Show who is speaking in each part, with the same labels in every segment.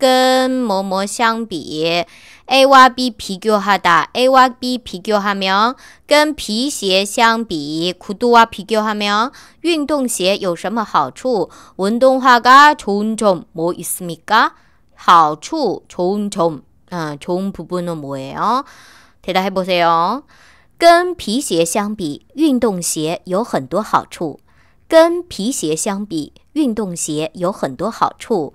Speaker 1: 跟某某相比，A Y B P Q 哈大，A Y B P Q 哈면跟皮鞋相比，구두와비교하 면， 运动鞋有什么好处？운동화가좀좀뭐있습니 까？ 好处，좀 좀， 嗯，좀부분은뭐예 요？ 대답해보세 요。 跟皮鞋相比，运动鞋有很多好处。跟皮鞋相比，运动鞋有很多好处。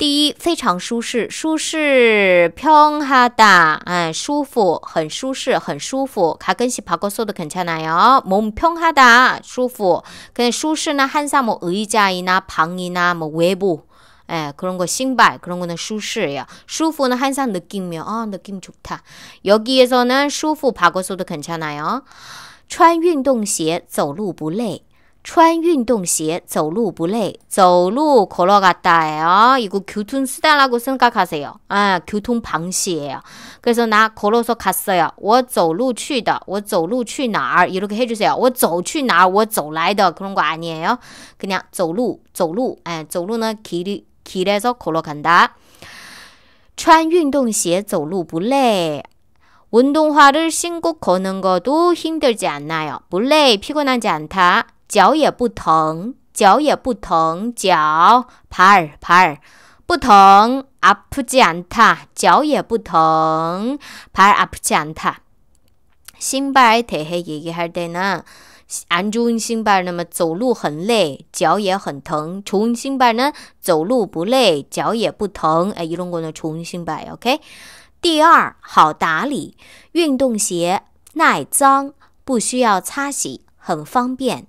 Speaker 1: 第一，非常舒适，舒适，평하 다， 哎，舒服，很舒适，很舒服。그러니시파고도끝장나요몸평하 다， 舒服。그리舒适呢，항상뭐의자이나방이나뭐외 부， 哎，그런거신발그런거는舒适呀。舒服呢，항상느낌이요아느낌좋다여기에서는舒服파고속도끝장나요穿运动鞋走路不累。 穿运动鞋走路不累，走路걸어갔다예요 이거 교통 수단라고 생각하세요. 아, 교통 방식이에요. 그래서 나 걸어서 갔어요. 我走路去的.我走路去哪儿? 이렇게 해주세요. 我走去哪儿?我走来的 그런 거 아니에요. 그냥 走路,走路. 아, 예, 走路는 길 길에서 걸어간다. 穿运动鞋走路不累. 운동화를 신고 거는 것도 힘들지 않나요? 몰래 피곤하지 않다. 脚也不疼，脚也不疼，脚拍儿拍儿不疼。阿普讲他脚也不疼，拍儿阿普讲他。新鞋特黑，爷爷还在呢。安俊新鞋那么走路很累，脚也很疼。穿新鞋呢，走路不累，脚也不疼。哎，一龙哥呢穿新鞋，OK。第二，好打理，运动鞋耐脏，不需要擦洗，很方便。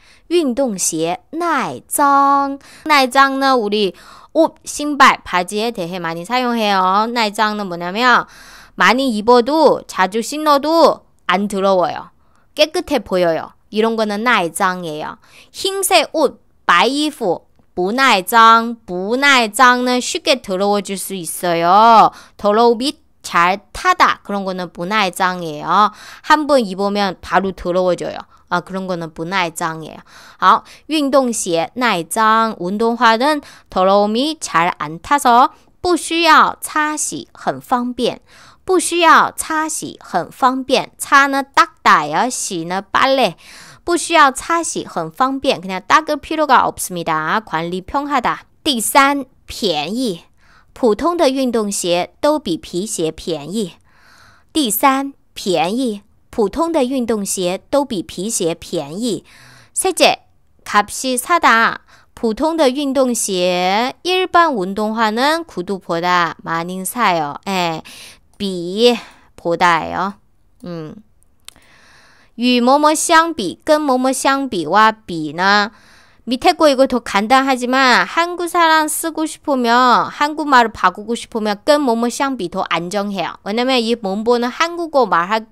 Speaker 1: 运动鞋耐脏耐脏呢 우리 옷, 신발, 바지에 대해 많이 사용해요. 날짱은 뭐냐면 많이 입어도 자주 신어도 안 더러워요. 깨끗해 보여요. 이런 거는 耐脏이에요 흰색 옷, 마이프 무날짱, 무날짱은 쉽게 더러워질 수 있어요. 더러움 및잘 타다 그런 거는 무날짱이에요. 한번 입으면 바로 더러워져요. 啊，可能可能不耐脏耶。好，运动鞋耐脏，运动鞋呢，脱了我米，擦了安擦嗦，不需要擦洗，很方便。不需要擦洗，很方便。擦呢打带呀，洗呢巴咧，不需要擦洗，很方便。肯定大个皮肉个，不是米哒，款里偏哈哒。第三，便宜。普通的运动鞋都比皮鞋便宜。第三，便宜。 普通的运动鞋都比皮鞋便宜。세 째, 값이 싸다. 보통 의 운동 시 일반 운동화는 구두보다 많이 사요. 에, 예, 비보다요 음. 与某某相比,跟某某相比와比呢 밑에 거 이거 더 간단하지만 한국 사람 쓰고 싶으면 한국말을 바꾸고 싶으면 跟某某相比더 안정해요. 왜냐면 이 몸보는 한국어 말할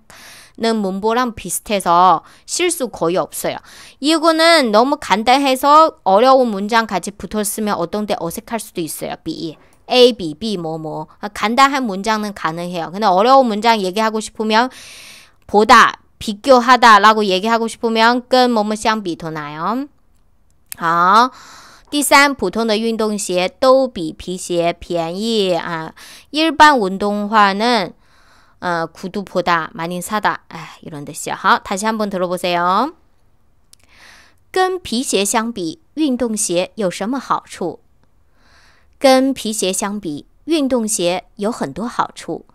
Speaker 1: 는 문보랑 비슷해서 실수 거의 없어요. 이거는 너무 간단해서 어려운 문장 같이 붙었으면 어떤 데 어색할 수도 있어요. B. A, B, B, 뭐, 뭐. 간단한 문장은 가능해요. 근데 어려운 문장 얘기하고 싶으면, 보다, 비교하다 라고 얘기하고 싶으면, 끈, 某某相비더 나요. 好。第三，普通的运动鞋都比皮鞋便宜啊。일반운동화는 呃，跨度颇大，马铃差大，哎，이런데죠好，다시한번들어보세요跟皮鞋相比，运动鞋有什么好处？跟皮鞋相比，运动鞋有很多好处。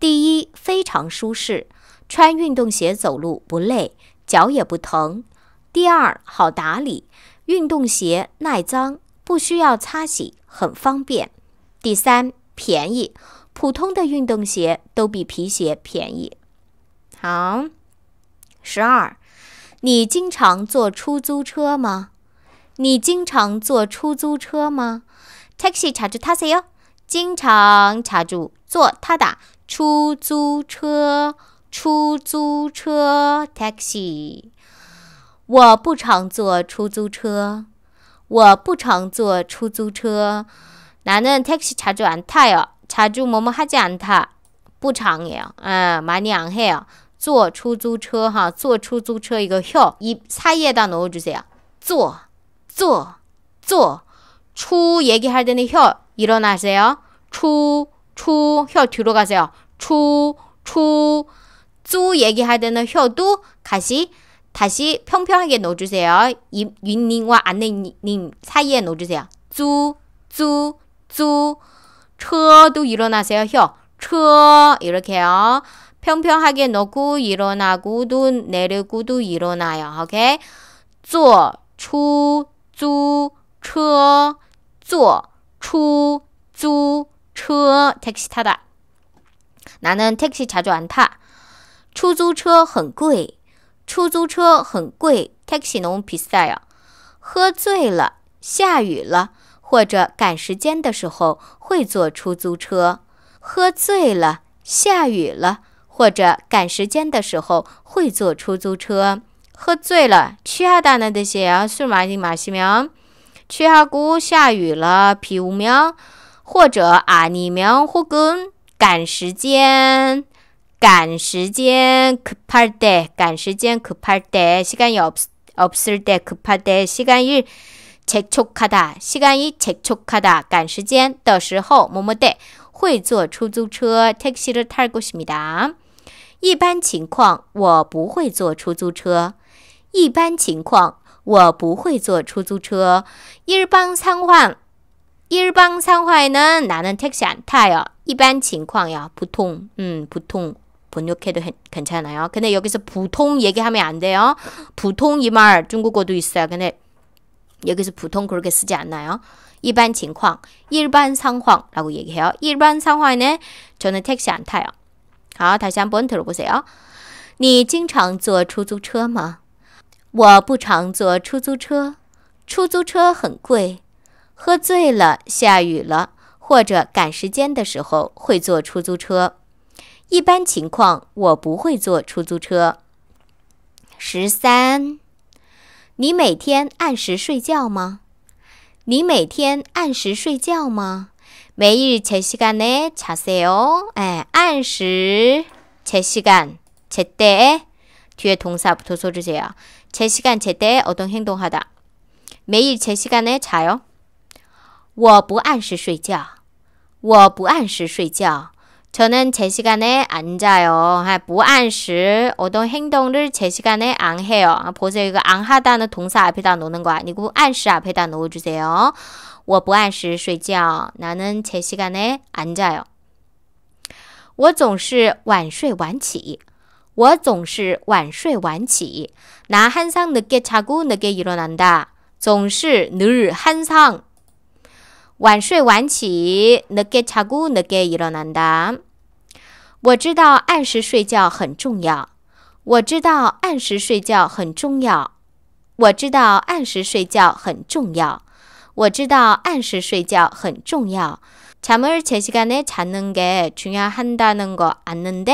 Speaker 1: 第一，非常舒适，穿运动鞋走路不累，脚也不疼。第二，好打理，运动鞋耐脏，不需要擦洗，很方便。第三，便宜。普通的运动鞋都比皮鞋便宜。好，十二，你经常坐出租车吗？你经常坐出租车吗？Taxi 查住他 a 哟，经常查住坐他的出租车，出租车 taxi。我不常坐出租车，我不常坐出租车，哪能 taxi 查住 until。 자주 뭐뭐 하지 않다. 부창이에요 아, 어, 많이 안 해요. 坐出租车, 하, 坐出租车 이거 혀, 입 사이에다 넣어주세요. 坐,坐,坐.추 얘기할 때는 혀 일어나세요. 추, 추, 혀 뒤로 가세요. 추, 추, 쭈 얘기할 때는 혀도 다시 다시 평평하게 넣어주세요. 입윗님과안내님 사이에 넣어주세요. 쭈, 쭈, 쭈. 처도 일어나세요. 혀. 처 이렇게요. 평평하게 넣고 일어나고도 내리고도 일어나요. 오케이. 坐 추, 쭈, 처. 坐 추, 쭈, 처. 택시 타다. 나는 택시 자주 안 타. 추租车 很贵. 추租车很贵. 택시 너무 비싸요. 喝醉了,下雨了.或者赶时间的时候会坐出租车，喝醉了，下雨了，或者赶时间的时候会坐出租车，喝醉了，去哈大呢的些啊，数马机马西苗，去哈姑下雨了皮乌苗，或者阿里苗霍根赶时间，赶时间，可怕的，赶时间，急派得时间有없不是的可怕的，시간이 촉하다 시간이 촉하다 간시간的时候 뭐뭐때 会坐出租车 택시를 탈 것입니다. 一般情况我不会坐出租车.一般情况我不会坐出租车. 일반 상황 일반 상황에는 나는 택시 안 타요. 일반 情况야 보통 음 보통 번역해도 괜찮아요. 근데 여기서 보통 얘기하면 안 돼요. 보통 이 말 중국어도 있어요. 근데 여기서보통그렇게쓰지않나요일반상황일반상황라고얘기해요일반상황에저는택시안타요아다시한번번트보세요你经常坐出租车吗？我不常坐出租车，出租车很贵。喝醉了、下雨了或者赶时间的时候会坐出租车。一般情况我不会坐出租车。十三。你每天按时睡觉吗？你每天按时睡觉吗？每日七时干呢？七时哦，哎，按时七时干，七点。对的，动干，七点，我等行动하 다。 每日七时干呢？查哦。我不按时睡觉，我不按时睡觉。 저는 제 시간에 안 자요. 아, 무안시 어떤 행동을 제 시간에 안 해요. 아, 보세요. 이거 안 하다는 동사 앞에다 놓는 거 아니고 안시 앞에다 놓아주세요. 我不按时睡觉. 나는 제 시간에 안 자요. 我总是晚睡晚起.我总是晚睡晚起.나 항상 늦게 자고 늦게 일어난다. 总是늘 항상 晚睡晚起，那个查古那个一罗难达。我知道按时睡觉很重要。我知道按时睡觉很重要。我知道按时睡觉很重要。我知道按时睡觉很重要。查么儿切西干呢查能个，主要很大那个阿能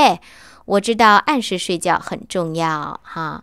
Speaker 1: 我知道按时睡觉很重要，哈。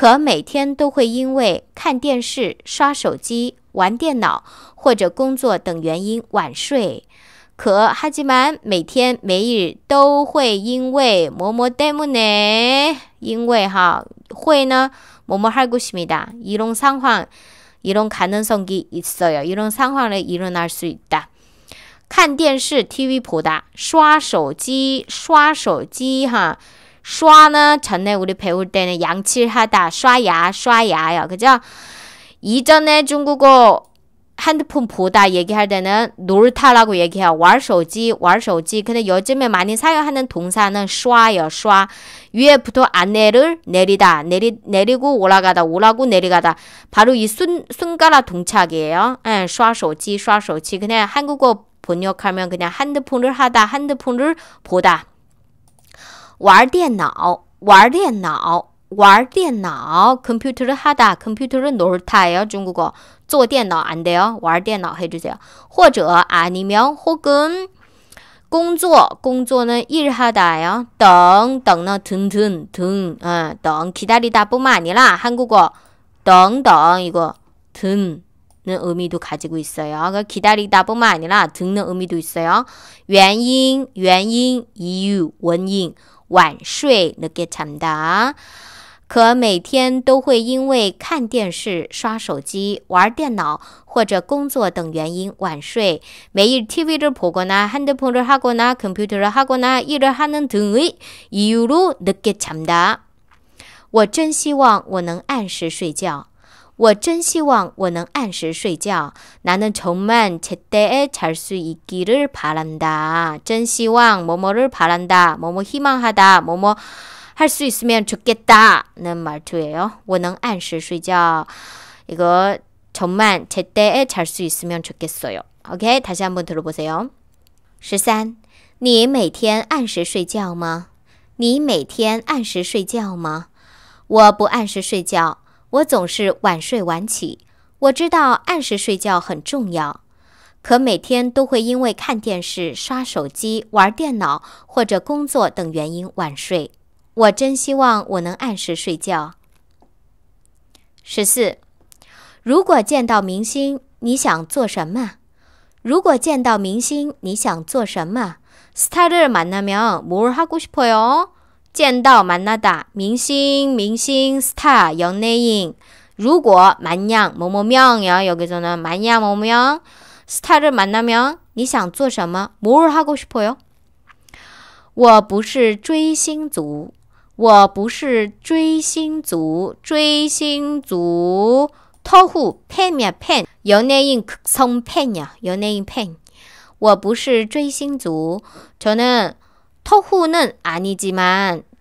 Speaker 1: 可每天都会因为看电视、刷手机、玩电脑或者工作等原因晚睡。可哈吉曼每天每日都会因为么么对木呢？因为哈会呢么么还过什么的？一种情况，一种可能性就있어 요。 一种情况嘞，议论来수있 다。 看电视 TV 보 다， 刷手机刷手机哈。 샤는 전에 우리 배울 때는 양칠하다, 샤야, 샤야요. 그죠? 이전에 중국어 핸드폰 보다 얘기할 때는 놀타라고 얘기해요. 왈手지, 왈手지. 근데 요즘에 많이 사용하는 동사는 쏴요, 쏴. 위에부터 안내를 내리다, 내리, 내리고 올라가다, 오라고 내리가다 바로 이 순, 순가화 동착이에요. 응, 예, 쏴手지, 쏴手지. 그냥 한국어 번역하면 그냥 핸드폰을 하다, 핸드폰을 보다. 玩电脑,玩电脑,玩电脑. c o m p u t e r 하다, c o m p u t e r 놀다요 중국어. 做电脑안 돼요. 玩电脑 해주세요. 或者 아니면 혹은 工作, 工作는 일하다예요. 等, 等는 등등, 등, 응, 등 기다리다뿐만 아니라 한국어 等等 이거 등. 는 의미도 가지고 있어요. 그러니까 기다리다뿐만 아니라 듣는 의미도 있어요. 原因,原因, 이유, 원인. 晚睡，늦게잠다可每天都会因为看电视、刷手机、玩电脑或者工作等原因晚睡。매일 TV 를보거나핸드폰을하거나컴퓨터를하거나일을하는등의이유로늦게잠다我真希望我能按时睡觉。 我真希望我能按时睡觉。나는정말제때에잘수있기를바란 다。 真希望뭐뭐를바란 다， 뭐뭐희망하다뭐뭐 할 수 있으면 좋겠다는 말투예요. 我能按时睡觉. 이거 정말 제때에 잘 수 있으면 좋겠어요. 오케이, 다시 한번 들어보세요. 13. 你每天按时睡觉吗?你每天按时睡觉吗?我不按时睡觉。我总是晚睡晚起，我知道按时睡觉很重要，可每天都会因为看电视、刷手机、玩电脑或者工作等原因晚睡。我真希望我能按时睡觉。十四，如果见到明星，你想做什么？如果见到明星，你想做什么？스타를만나면뭘하고싶어요见到 만나다, 민싱, 민싱, 스타, 연예인. 如果 만냥, 뭐뭐명이 여기서는 만냥, 뭐뭐명. 스타를 만나면 你想做什么?뭘 하고 싶어요? 我不是追星族.我不是追星族.追星族. 터후, 팬이야, 팬. 연예인 극성 팬이야. 연예인 팬. 我不是追星族. 저는 터후는 아니지만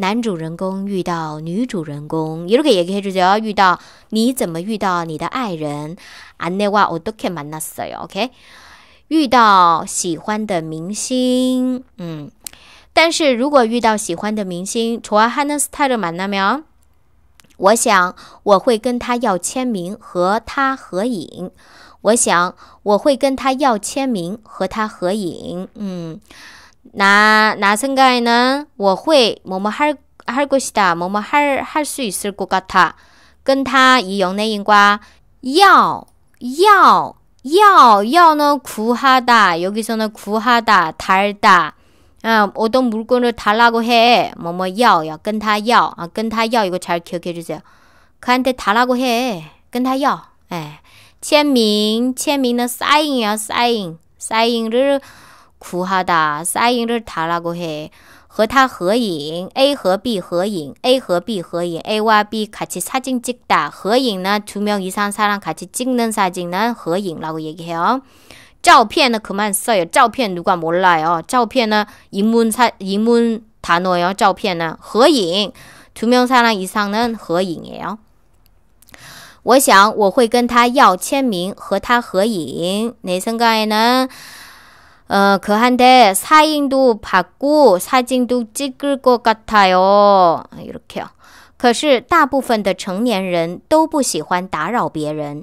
Speaker 1: 男主人公遇到女主人公，OK，也可以直接遇到。你怎么遇到你的爱人？啊，那话我都看满那色哟，OK。遇到喜欢的明星，嗯，但是如果遇到喜欢的明星，除了哈那斯泰勒满那没我想我会跟他要签名和他合影。我想我会跟他要签名和他合影，嗯。 나, 나 생각에는 워회 뭐뭐 할, 할 것이다. 뭐뭐 할, 할 수 있을 것 같아. 끈타 이 영내인과 要,要, 要,要는 구하다. 여기서는 구하다, 달다. 아, 어떤 물건을 달라고 해. 뭐뭐 要,야. 끈타 要 아, 끈타 要 이거 잘 기억해 주세요. 그한테 달라고 해. 끈타 要 예. 签名,签名은 사인이야, 사인. 사인을 구하다 사인을 달라고 해. 和他合影, A 和 B 合影, A 和 B 合影, A와 B 같이 사진 찍다. 合影은 두명 이상 사람 같이 찍는 사진은 合影라고 얘기해요. 照片은 그만 써요. 照片 누가 몰라요. 照片은 인문 사 인문 단어예요. 照片은 合影.두 명 사람 이상은 合影이에요. 我想我会跟他要签名和他合影。내 생각에는 嗯，可汗的发音都拍过，发音都叽咕过嘎哒哟，이렇게요可是，大部分的成年人都不喜欢打扰别人。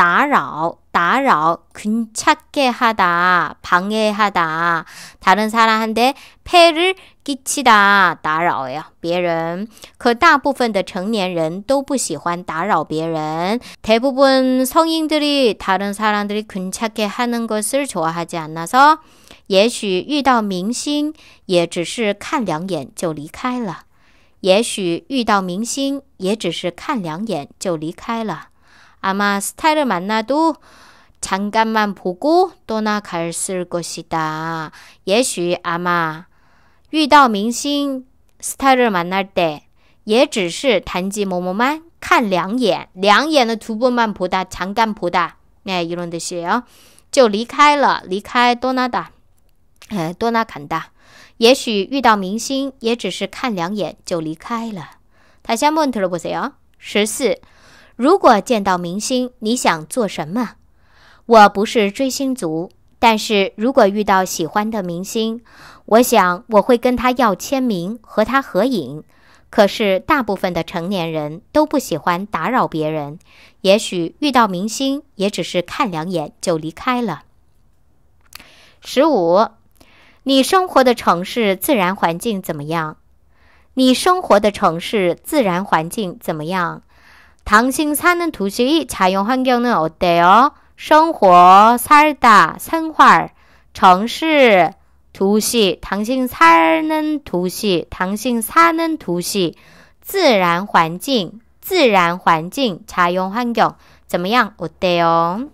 Speaker 1: 打扰,打扰, 근찮게 하다, 방해하다. 다른 사람한테 폐를 끼치다, 打扰요. 别人.可大部分的成年人都不喜欢打扰别人. 대부분 성인들이 다른 사람들이 근찮게 하는 것을 좋아하지 않아서 也许遇到明星也只是看两眼就离开了。也许遇到明星也只是看两眼就离开了。 아마 스타를 만나도 잠깐만 보고 떠나갔을 것이다. 예시 아마 遇到明星 스타를 만날 때也只是 단지 뭐뭐만 看两眼, 两眼은 두 번만 보다, 잠깐 보다. 네, 이런 뜻이에요. 就离开了,离开 떠나다. 에, 떠나간다. 也许遇到明星也只是看两眼就离开了. 다시 한번 들어보세요. 14如果见到明星，你想做什么？我不是追星族，但是如果遇到喜欢的明星，我想我会跟他要签名和他合影。可是大部分的成年人都不喜欢打扰别人，也许遇到明星也只是看两眼就离开了。十五，你生活的城市自然环境怎么样？你生活的城市自然环境怎么样？ 당신 사는 도시의 자연 환경은 어때요? 生活, 살다, 생활, 城市, 도시, 당신 사는 도시, 당신 사는 도시, 自然环境,自然环境, 자연 환경, 怎么样? 어때요?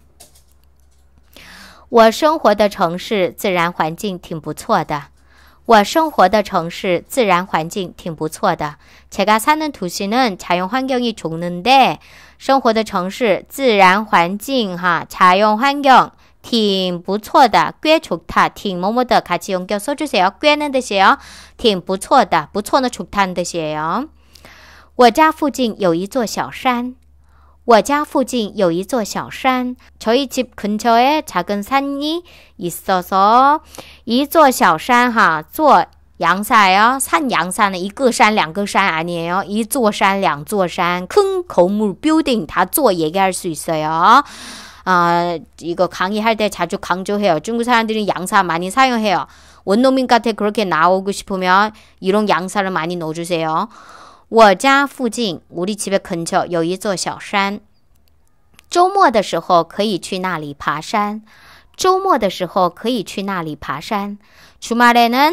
Speaker 1: 我生活的城市自然环境挺不错的。我生活的城市自然环境挺不错的，且个山能土些能，采用环境也重能的。生活的城市自然环境哈，采用环境挺不错的，怪丑它挺么么的，开始用叫说句些哦，怪嫩的些哦，挺不错的，不错呢，丑它的些哦。我家附近有一座小山。我家附近有一座小山. 저희 집 근처에 작은 산이 있어서 이座小山하, 座양사요산 양사는 이끄산 량끄산 아니에요. 이座山 량座山. 큰 건물 빌딩 다座 얘기할 수 있어요. 아, 이거 강의할 때 자주 강조해요. 중국 사람들이 양사 많이 사용해요. 원노민한테 그렇게 나오고 싶으면 이런 양사를 많이 넣어주세요. 我家附近五里七 i q 丘有一座小山。周末的时候可以去那里爬山。周末的时候可以去那里爬山。Chu 呢？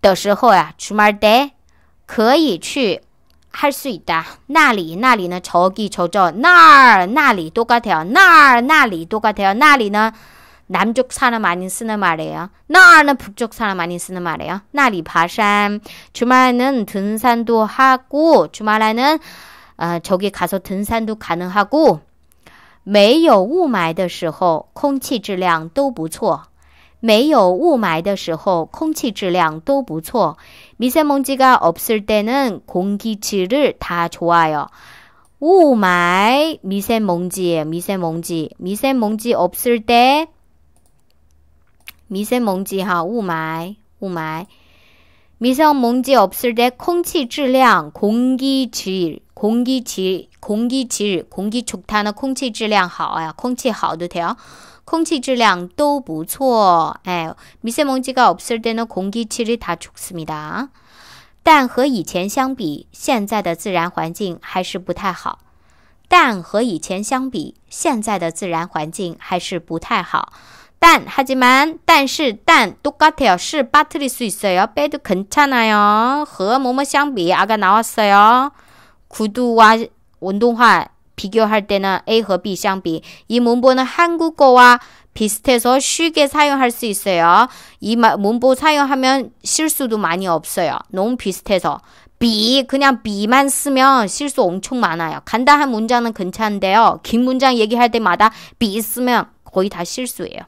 Speaker 1: 的时候呀，Chu 的可以去。Hai s i d 那里，那里呢？Chao 那儿，那里多高条？那儿，那里多高条？那里呢？ 남쪽 사람 아닌 쓰는 말이에요. 나는 북쪽 사람 아닌 쓰는 말이에요. 나리 바산. 주말에는 등산도 하고 주말에는 어, 저기 가서 등산도 가능하고 没有雾霾的时候空气质量都不错没有雾霾的时候空气质量都不错 미세먼지가 없을 때는 공기질을 다 좋아요. 우마미세먼지 미세먼지. 미세먼지 없을 때迷雾蒙蒙，哈，雾霾，雾霾。迷雾蒙蒙，observed 的空气质量，空气气，空气气，空气气，空气出它呢？空气质量好呀，空气好的条，空气质量都不错，哎。迷雾蒙蒙，噶 observed 的空气气里它出斯米哒。但和以前相比，现在的自然环境还是不太好。但和以前相比，现在的自然环境还是不太好。딴 하지만 딴시 딴 똑같아요. 시빠트릴수 있어요. 빼도 괜찮아요. 허 뭐뭐 쌍비 아가 나왔어요. 구두와 운동화 비교할 때는 A와 B 쌍비 이 문법은 한국어와 비슷해서 쉽게 사용할 수 있어요. 이 문법 사용하면 실수도 많이 없어요. 너무 비슷해서. 비 그냥 비만 쓰면 실수 엄청 많아요. 간단한 문장은 괜찮은데요. 긴 문장 얘기할 때마다 B 쓰면 거의 다 실수예요.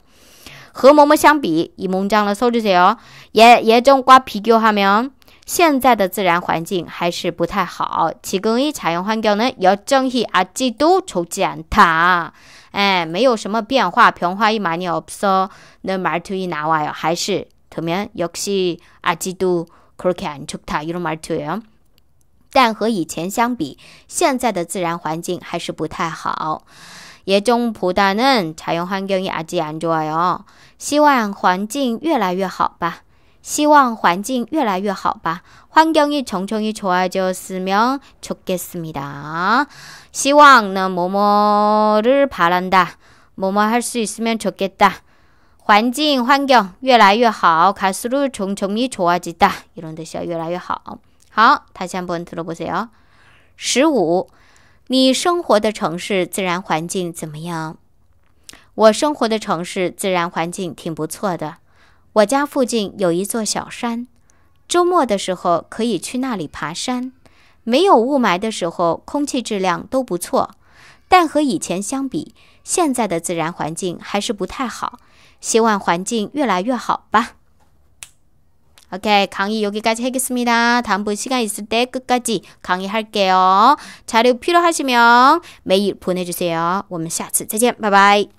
Speaker 1: 和某某相比，伊蒙江的水质哦，也严重挂皮垢，看到没有？现在的自然环境还是不太好。其跟一采用环境呢，요정히아직도좋지않 다。 哎，没有什么变化，변화이많이없어네말투이나와 요， 还是特别역시아직도그렇게안좋다이런말투요但和以前相比，现在的自然环境还是不太好。 예정보다는 자연 환경이 아직 안 좋아요. 希望 환경 越来越好吧.希望 환경 越来越好吧. 환경이 정청이 좋아졌으면 좋겠습니다. 希望는 뭐뭐를 바란다. 뭐뭐 할 수 있으면 좋겠다. 환경 환경 越来越好 갈수록 정청이 좋아지다. 이런 뜻이요. 越来越好.好, 다시 한 번 들어보세요. 15你生活的城市自然环境怎么样？我生活的城市自然环境挺不错的，我家附近有一座小山，周末的时候可以去那里爬山。没有雾霾的时候，空气质量都不错，但和以前相比，现在的自然环境还是不太好。希望环境越来越好吧。 오케이. 강의 여기까지 하겠습니다. 다음번 시간 있을 때 끝까지 강의할게요. 자료 필요하시면 메일 보내주세요. 我们下次再见，拜拜。